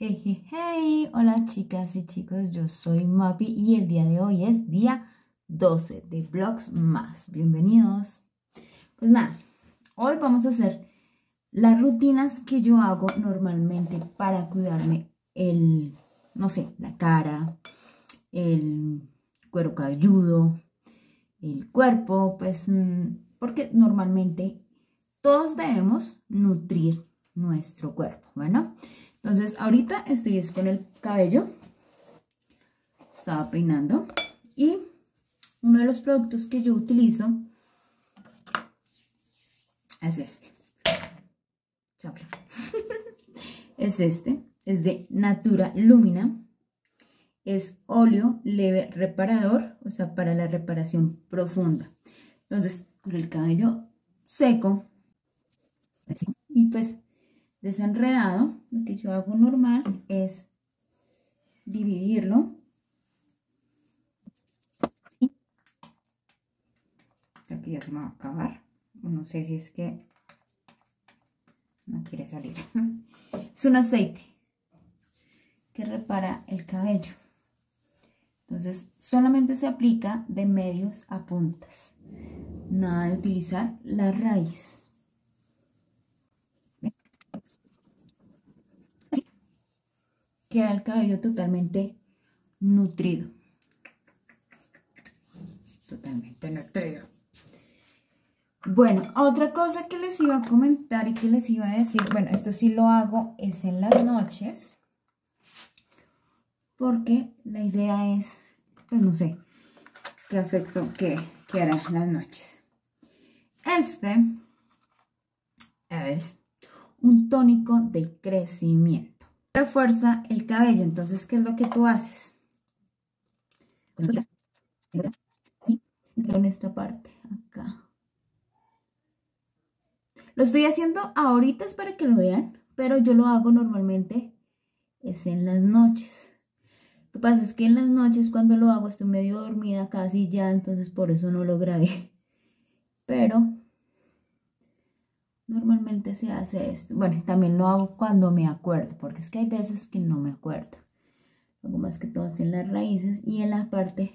Hey, hey, hey, hola chicas y chicos, yo soy Mapi y el día de hoy es día 12 de Vlogs Más. Bienvenidos. Pues nada, hoy vamos a hacer las rutinas que yo hago normalmente para cuidarme el, no sé, la cara, el cuero cabelludo, el cuerpo, pues mm, porque normalmente todos debemos nutrir nuestro cuerpo, bueno. Entonces, ahorita estoy con el cabello. Estaba peinando. Y uno de los productos que yo utilizo es este. es este. Es de Natura Lumina. Es óleo leve reparador, o sea, para la reparación profunda. Entonces, con el cabello seco. Y pues desenredado, lo que yo hago normal es dividirlo. Aquí ya se me va a acabar. No sé si es que no quiere salir. Es un aceite que repara el cabello. Entonces, solamente se aplica de medios a puntas. Nada de utilizar la raíz. queda el cabello totalmente nutrido. Totalmente nutrido. Bueno, otra cosa que les iba a comentar y que les iba a decir, bueno, esto sí lo hago es en las noches, porque la idea es, pues no sé, qué afecto que, que las noches. Este es un tónico de crecimiento fuerza el cabello. Entonces, ¿qué es lo que tú haces? Pues en esta parte, acá. Lo estoy haciendo ahorita es para que lo vean, pero yo lo hago normalmente es en las noches. Lo que pasa es que en las noches cuando lo hago estoy medio dormida casi ya, entonces por eso no lo grabé. Pero normalmente se hace esto. Bueno, también lo hago cuando me acuerdo, porque es que hay veces que no me acuerdo. algo más que todo en las raíces y en la parte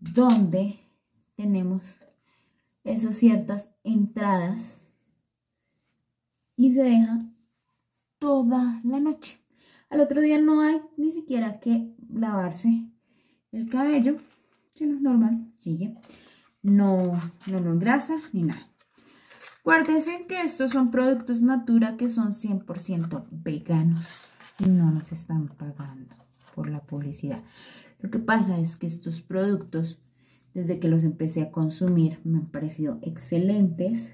donde tenemos esas ciertas entradas y se deja toda la noche. Al otro día no hay ni siquiera que lavarse el cabello, si es normal, sigue. No, no lo engrasa ni nada. Acuérdense que estos son productos Natura que son 100% veganos. Y no nos están pagando por la publicidad. Lo que pasa es que estos productos, desde que los empecé a consumir, me han parecido excelentes,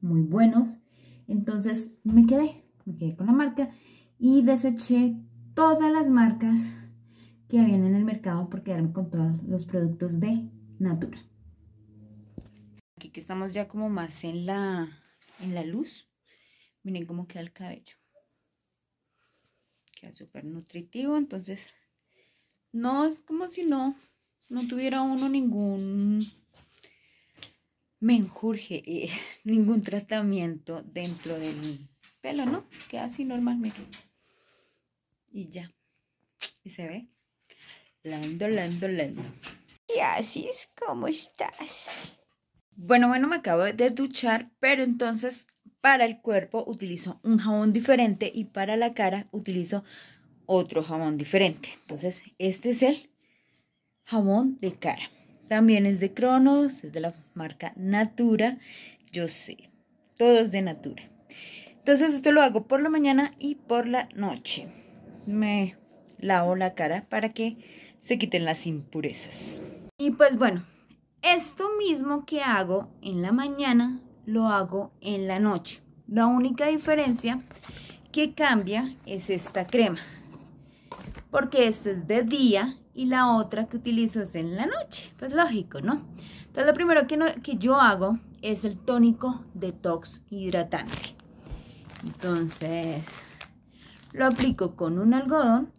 muy buenos. Entonces me quedé, me quedé con la marca y deseché todas las marcas que habían en el mercado por quedarme con todos los productos de Natura que estamos ya como más en la, en la luz, miren cómo queda el cabello. Queda súper nutritivo, entonces no es como si no, no tuviera uno ningún menjurje, eh, ningún tratamiento dentro de mi pelo, ¿no? Queda así normalmente Y ya. Y se ve. Lando, lando, lando. Y así es como estás. Bueno, bueno, me acabo de duchar, pero entonces para el cuerpo utilizo un jabón diferente y para la cara utilizo otro jabón diferente. Entonces, este es el jabón de cara. También es de Cronos, es de la marca Natura. Yo sé, todo es de Natura. Entonces, esto lo hago por la mañana y por la noche. Me lavo la cara para que se quiten las impurezas. Y pues bueno, esto mismo que hago en la mañana, lo hago en la noche. La única diferencia que cambia es esta crema, porque esta es de día y la otra que utilizo es en la noche. Pues lógico, ¿no? Entonces lo primero que, que yo hago es el tónico detox hidratante. Entonces lo aplico con un algodón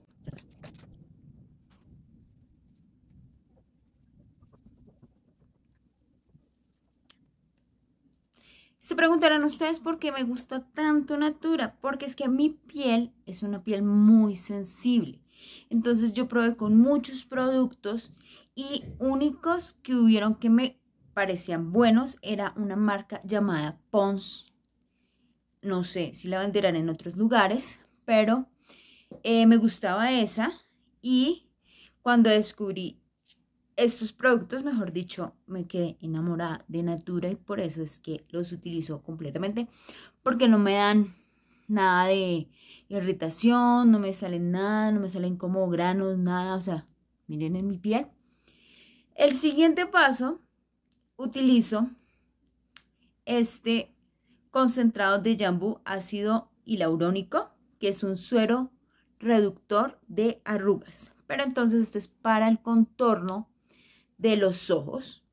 Se preguntarán ustedes por qué me gusta tanto Natura, porque es que mi piel es una piel muy sensible. Entonces yo probé con muchos productos y únicos que hubieron que me parecían buenos era una marca llamada Pons. No sé si la venderán en otros lugares, pero eh, me gustaba esa y cuando descubrí estos productos, mejor dicho, me quedé enamorada de Natura y por eso es que los utilizo completamente, porque no me dan nada de irritación, no me salen nada, no me salen como granos, nada, o sea, miren en mi piel. El siguiente paso, utilizo este concentrado de jambú ácido hialurónico, que es un suero reductor de arrugas. Pero entonces este es para el contorno de los ojos.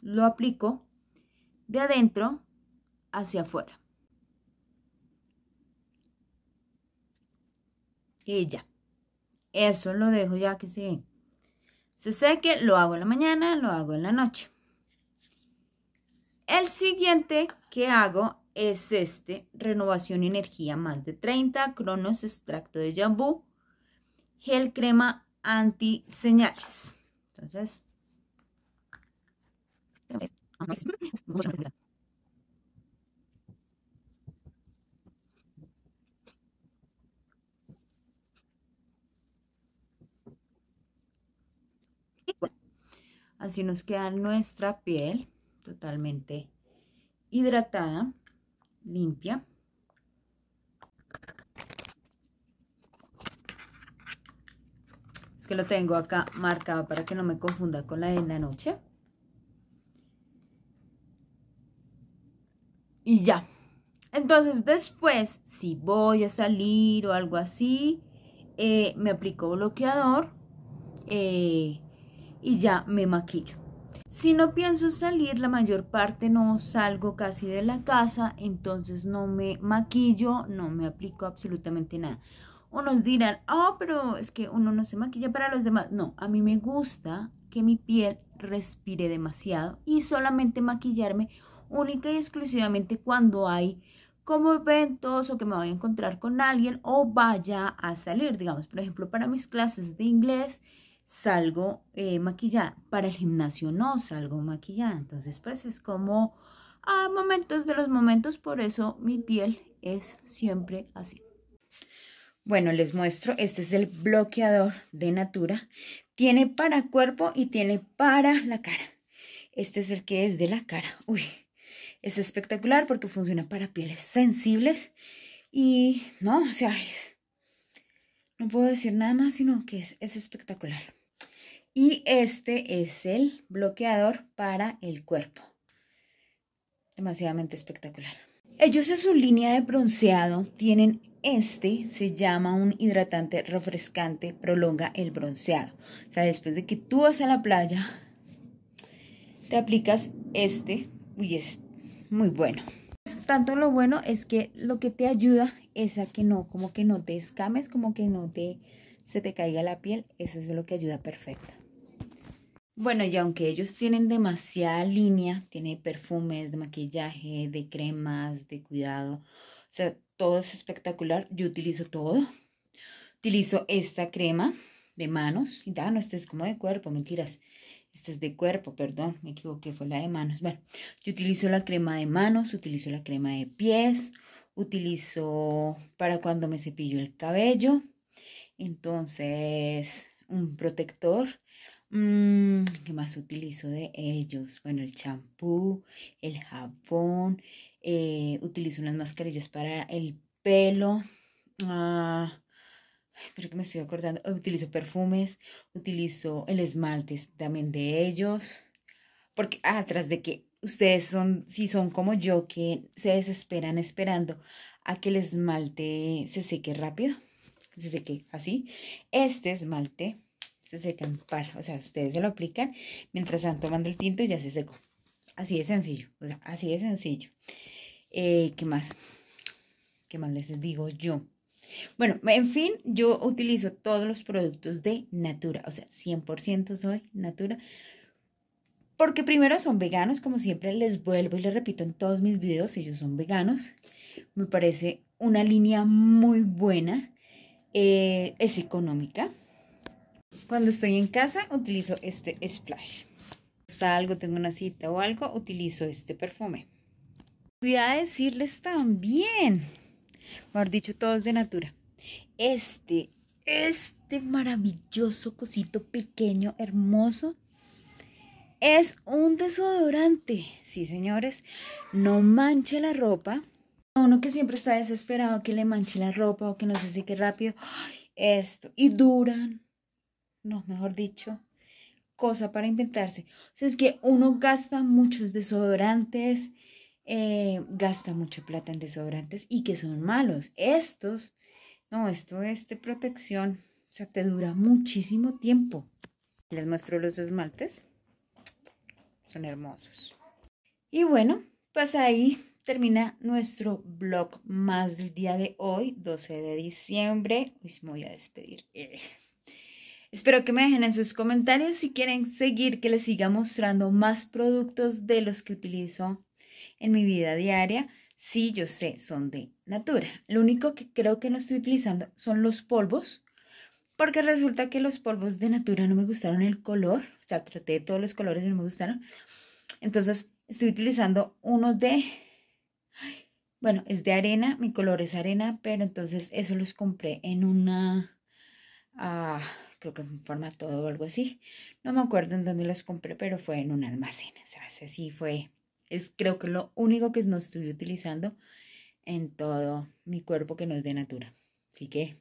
Lo aplico de adentro hacia afuera. Y ya. Eso lo dejo ya que se, se seque. Lo hago en la mañana, lo hago en la noche. El siguiente que hago es este, renovación energía, más de 30, cronos extracto de jambú, gel crema antiseñales. Entonces, Así nos queda nuestra piel totalmente hidratada, limpia. Es que lo tengo acá marcado para que no me confunda con la de la noche. Y ya. Entonces después, si voy a salir o algo así, eh, me aplico bloqueador eh, y ya me maquillo. Si no pienso salir, la mayor parte no salgo casi de la casa, entonces no me maquillo, no me aplico absolutamente nada nos dirán, oh, pero es que uno no se maquilla para los demás. No, a mí me gusta que mi piel respire demasiado y solamente maquillarme única y exclusivamente cuando hay como eventos o que me voy a encontrar con alguien o vaya a salir. Digamos, por ejemplo, para mis clases de inglés salgo eh, maquillada. Para el gimnasio no salgo maquillada. Entonces, pues es como a ah, momentos de los momentos. Por eso mi piel es siempre así. Bueno, les muestro, este es el bloqueador de Natura. Tiene para cuerpo y tiene para la cara. Este es el que es de la cara. Uy, es espectacular porque funciona para pieles sensibles. Y no, o sea, es, no puedo decir nada más, sino que es, espectacular. Y este es el bloqueador para el cuerpo. Demasiadamente espectacular. Ellos en su línea de bronceado tienen este se llama un hidratante refrescante, prolonga el bronceado. O sea, después de que tú vas a la playa, te aplicas este y es muy bueno. Pues, tanto lo bueno es que lo que te ayuda es a que no, como que no te escames, como que no te se te caiga la piel. Eso es lo que ayuda perfecto. Bueno, y aunque ellos tienen demasiada línea, tiene perfumes, de maquillaje, de cremas, de cuidado, o sea, todo es espectacular. Yo utilizo todo. Utilizo esta crema de manos. Ya, no, esta es como de cuerpo, mentiras. Esta es de cuerpo, perdón, me equivoqué, fue la de manos. Bueno, yo utilizo la crema de manos, utilizo la crema de pies, utilizo para cuando me cepillo el cabello. Entonces, un protector. Mm, ¿Qué más utilizo de ellos? Bueno, el champú, el jabón, eh, utilizo unas mascarillas para el pelo. Ah, pero que me estoy acordando, utilizo perfumes, utilizo el esmalte también de ellos, porque atrás ah, de que ustedes son, si son como yo, que se desesperan esperando a que el esmalte se seque rápido, se seque así, este esmalte se seca en par, o sea, ustedes se lo aplican mientras están tomando el tinto y ya se secó. Así de sencillo, o sea, así de sencillo. Eh, ¿Qué más? ¿Qué más les digo yo? Bueno, en fin, yo utilizo todos los productos de Natura, o sea, 100% soy Natura, porque primero son veganos, como siempre les vuelvo y les repito en todos mis videos, ellos son veganos, me parece una línea muy buena, eh, es económica. Cuando estoy en casa utilizo este splash, salgo, tengo una cita o algo, utilizo este perfume. Voy a decirles también, mejor dicho, todos de natura. Este, este maravilloso cosito pequeño, hermoso, es un desodorante. Sí, señores, no manche la ropa. Uno que siempre está desesperado que le manche la ropa o que no se seque rápido. esto. Y duran, no, mejor dicho, cosa para inventarse. O sea, es que uno gasta muchos desodorantes. Eh, gasta mucho plata en desodorantes y que son malos. Estos, no, esto es de protección, o sea, te dura muchísimo tiempo. Les muestro los esmaltes, son hermosos. Y bueno, pues ahí termina nuestro blog más del día de hoy, 12 de diciembre. Hoy me voy a despedir. Eh. Espero que me dejen en sus comentarios si quieren seguir que les siga mostrando más productos de los que utilizo en mi vida diaria, sí, yo sé, son de Natura. Lo único que creo que no estoy utilizando son los polvos, porque resulta que los polvos de Natura no me gustaron el color, o sea, traté todos los colores y no me gustaron. Entonces, estoy utilizando uno de, bueno, es de arena, mi color es arena, pero entonces eso los compré en una, ah, creo que en forma todo o algo así. No me acuerdo en dónde los compré, pero fue en un almacén, o sea, así fue es creo que lo único que no estoy utilizando en todo mi cuerpo que no es de natura. Así que,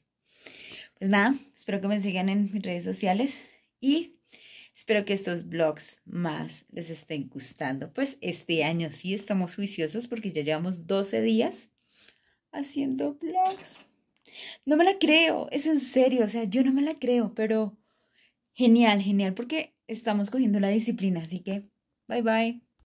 pues nada, espero que me sigan en mis redes sociales y espero que estos blogs más les estén gustando. Pues este año sí estamos juiciosos porque ya llevamos 12 días haciendo blogs. No me la creo, es en serio, o sea, yo no me la creo, pero genial, genial, porque estamos cogiendo la disciplina, así que bye bye.